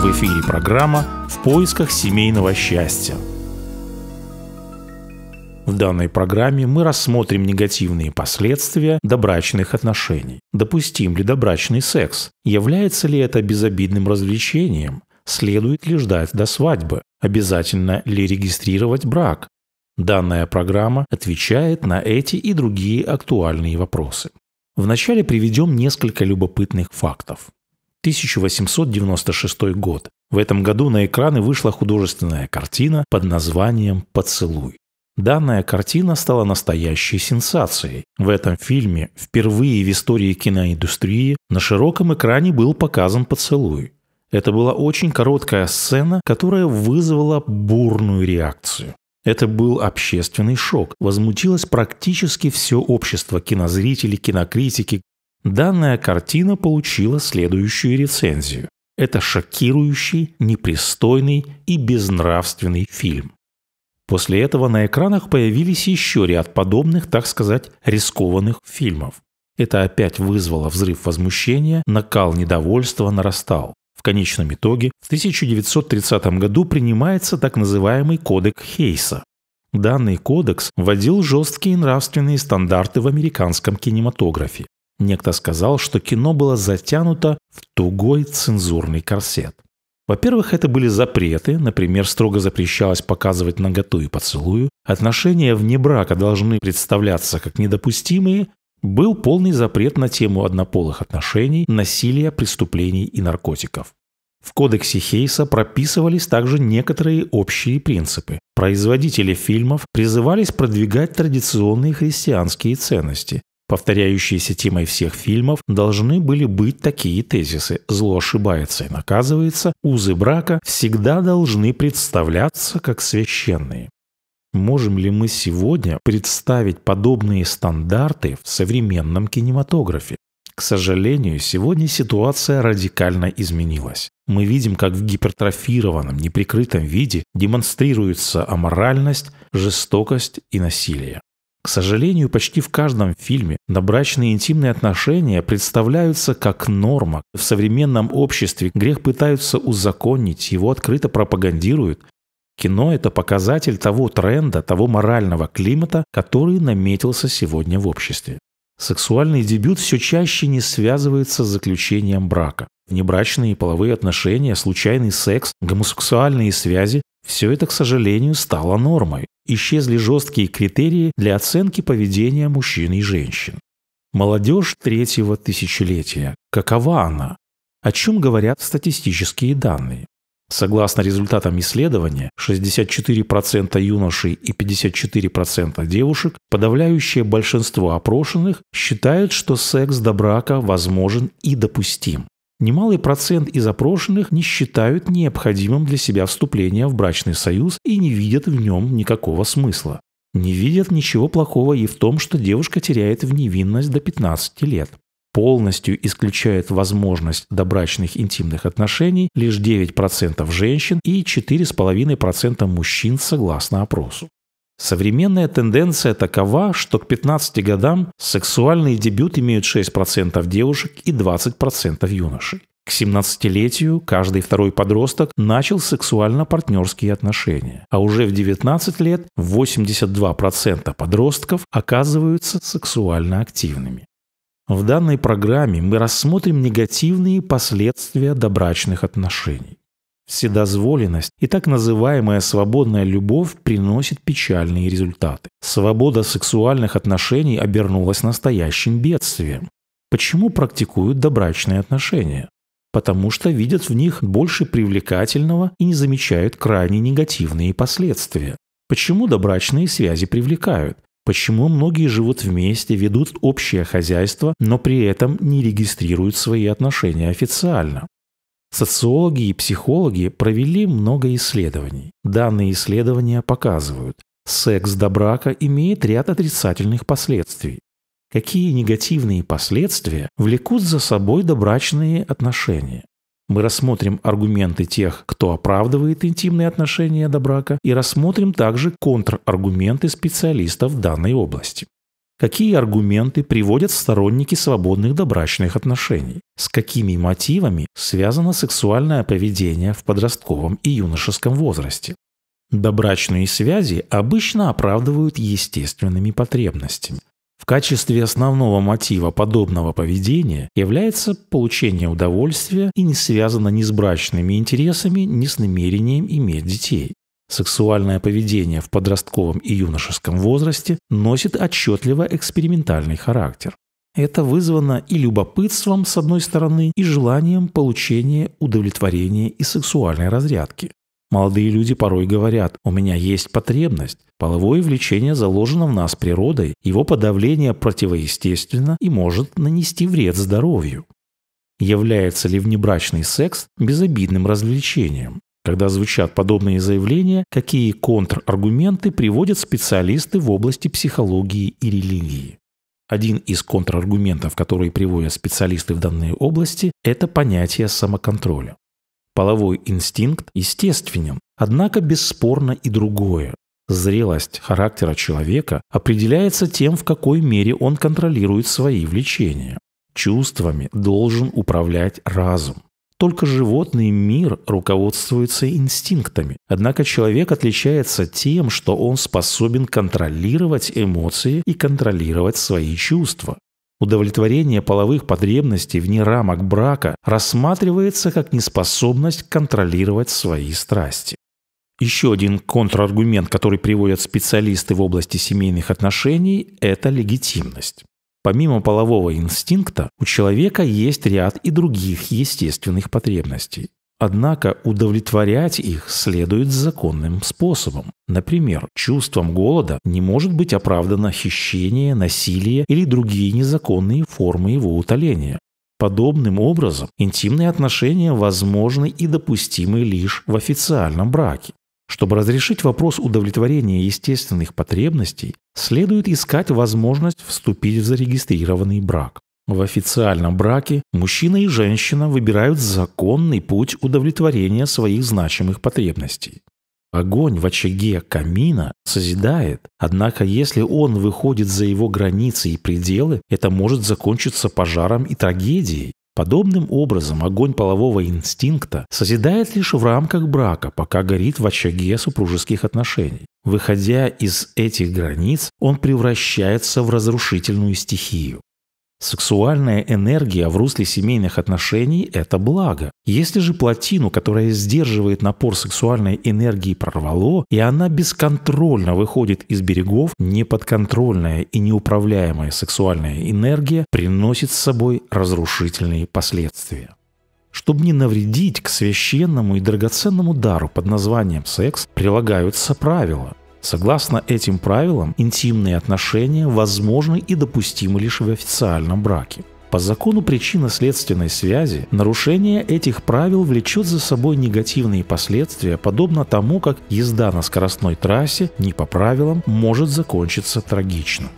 В эфире программа «В поисках семейного счастья». В данной программе мы рассмотрим негативные последствия добрачных отношений. Допустим ли добрачный секс? Является ли это безобидным развлечением? Следует ли ждать до свадьбы? Обязательно ли регистрировать брак? Данная программа отвечает на эти и другие актуальные вопросы. Вначале приведем несколько любопытных фактов. 1896 год. В этом году на экраны вышла художественная картина под названием «Поцелуй». Данная картина стала настоящей сенсацией. В этом фильме впервые в истории киноиндустрии на широком экране был показан поцелуй. Это была очень короткая сцена, которая вызвала бурную реакцию. Это был общественный шок. Возмутилось практически все общество, кинозрители, кинокритики, Данная картина получила следующую рецензию. Это шокирующий, непристойный и безнравственный фильм. После этого на экранах появились еще ряд подобных, так сказать, рискованных фильмов. Это опять вызвало взрыв возмущения, накал недовольства нарастал. В конечном итоге в 1930 году принимается так называемый кодекс Хейса. Данный кодекс вводил жесткие нравственные стандарты в американском кинематографе. Некто сказал, что кино было затянуто в тугой цензурный корсет. Во-первых, это были запреты, например, строго запрещалось показывать наготу и поцелую, отношения вне брака должны представляться как недопустимые, был полный запрет на тему однополых отношений, насилия, преступлений и наркотиков. В кодексе Хейса прописывались также некоторые общие принципы. Производители фильмов призывались продвигать традиционные христианские ценности, Повторяющиеся темой всех фильмов должны были быть такие тезисы «зло ошибается и наказывается», «узы брака» всегда должны представляться как священные. Можем ли мы сегодня представить подобные стандарты в современном кинематографе? К сожалению, сегодня ситуация радикально изменилась. Мы видим, как в гипертрофированном, неприкрытом виде демонстрируется аморальность, жестокость и насилие. К сожалению, почти в каждом фильме добрачные интимные отношения представляются как норма. В современном обществе грех пытаются узаконить, его открыто пропагандируют. Кино – это показатель того тренда, того морального климата, который наметился сегодня в обществе. Сексуальный дебют все чаще не связывается с заключением брака. Внебрачные половые отношения, случайный секс, гомосексуальные связи все это, к сожалению, стало нормой. Исчезли жесткие критерии для оценки поведения мужчин и женщин. Молодежь третьего тысячелетия. Какова она? О чем говорят статистические данные? Согласно результатам исследования, 64% юношей и 54% девушек, подавляющее большинство опрошенных, считают, что секс до брака возможен и допустим. Немалый процент из опрошенных не считают необходимым для себя вступление в брачный союз и не видят в нем никакого смысла. Не видят ничего плохого и в том, что девушка теряет в невинность до 15 лет. Полностью исключает возможность добрачных интимных отношений лишь 9% женщин и 4,5% мужчин согласно опросу. Современная тенденция такова, что к 15 годам сексуальный дебют имеют 6% девушек и 20% юношей. К 17-летию каждый второй подросток начал сексуально-партнерские отношения, а уже в 19 лет 82% подростков оказываются сексуально активными. В данной программе мы рассмотрим негативные последствия добрачных отношений. Вседозволенность и так называемая свободная любовь приносит печальные результаты. Свобода сексуальных отношений обернулась настоящим бедствием. Почему практикуют добрачные отношения? Потому что видят в них больше привлекательного и не замечают крайне негативные последствия. Почему добрачные связи привлекают? Почему многие живут вместе, ведут общее хозяйство, но при этом не регистрируют свои отношения официально? Социологи и психологи провели много исследований. Данные исследования показывают, секс до брака имеет ряд отрицательных последствий. Какие негативные последствия влекут за собой добрачные отношения? Мы рассмотрим аргументы тех, кто оправдывает интимные отношения до брака, и рассмотрим также контраргументы специалистов данной области. Какие аргументы приводят сторонники свободных добрачных отношений? С какими мотивами связано сексуальное поведение в подростковом и юношеском возрасте? Добрачные связи обычно оправдывают естественными потребностями. В качестве основного мотива подобного поведения является получение удовольствия и не связано ни с брачными интересами, ни с намерением иметь детей. Сексуальное поведение в подростковом и юношеском возрасте носит отчетливо экспериментальный характер. Это вызвано и любопытством, с одной стороны, и желанием получения удовлетворения и сексуальной разрядки. Молодые люди порой говорят «у меня есть потребность». Половое влечение заложено в нас природой, его подавление противоестественно и может нанести вред здоровью. Является ли внебрачный секс безобидным развлечением? Когда звучат подобные заявления, какие контраргументы приводят специалисты в области психологии и религии? Один из контраргументов, которые приводят специалисты в данной области, это понятие самоконтроля. Половой инстинкт естественен, однако бесспорно и другое. Зрелость характера человека определяется тем, в какой мере он контролирует свои влечения. Чувствами должен управлять разум. Только животный мир руководствуется инстинктами. Однако человек отличается тем, что он способен контролировать эмоции и контролировать свои чувства. Удовлетворение половых потребностей вне рамок брака рассматривается как неспособность контролировать свои страсти. Еще один контраргумент, который приводят специалисты в области семейных отношений, это легитимность. Помимо полового инстинкта, у человека есть ряд и других естественных потребностей. Однако удовлетворять их следует законным способом. Например, чувством голода не может быть оправдано хищение, насилие или другие незаконные формы его утоления. Подобным образом интимные отношения возможны и допустимы лишь в официальном браке. Чтобы разрешить вопрос удовлетворения естественных потребностей, следует искать возможность вступить в зарегистрированный брак. В официальном браке мужчина и женщина выбирают законный путь удовлетворения своих значимых потребностей. Огонь в очаге камина созидает, однако если он выходит за его границы и пределы, это может закончиться пожаром и трагедией, Подобным образом огонь полового инстинкта созидает лишь в рамках брака, пока горит в очаге супружеских отношений. Выходя из этих границ, он превращается в разрушительную стихию. Сексуальная энергия в русле семейных отношений – это благо. Если же плотину, которая сдерживает напор сексуальной энергии, прорвало, и она бесконтрольно выходит из берегов, неподконтрольная и неуправляемая сексуальная энергия приносит с собой разрушительные последствия. Чтобы не навредить к священному и драгоценному дару под названием секс, прилагаются правила. Согласно этим правилам, интимные отношения возможны и допустимы лишь в официальном браке. По закону причинно-следственной связи нарушение этих правил влечет за собой негативные последствия, подобно тому, как езда на скоростной трассе не по правилам может закончиться трагично.